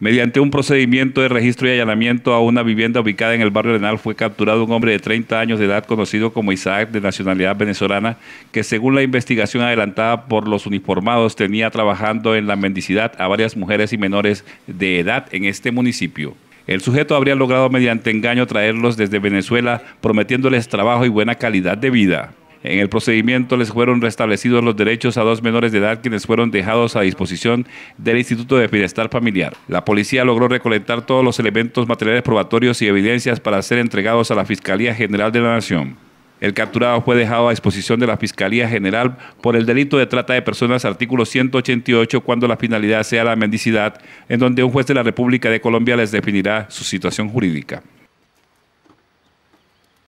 Mediante un procedimiento de registro y allanamiento a una vivienda ubicada en el barrio Renal, fue capturado un hombre de 30 años de edad conocido como Isaac de nacionalidad venezolana que según la investigación adelantada por los uniformados tenía trabajando en la mendicidad a varias mujeres y menores de edad en este municipio. El sujeto habría logrado mediante engaño traerlos desde Venezuela prometiéndoles trabajo y buena calidad de vida. En el procedimiento les fueron restablecidos los derechos a dos menores de edad quienes fueron dejados a disposición del Instituto de Bienestar Familiar. La policía logró recolectar todos los elementos materiales probatorios y evidencias para ser entregados a la Fiscalía General de la Nación. El capturado fue dejado a disposición de la Fiscalía General por el delito de trata de personas, artículo 188, cuando la finalidad sea la mendicidad, en donde un juez de la República de Colombia les definirá su situación jurídica.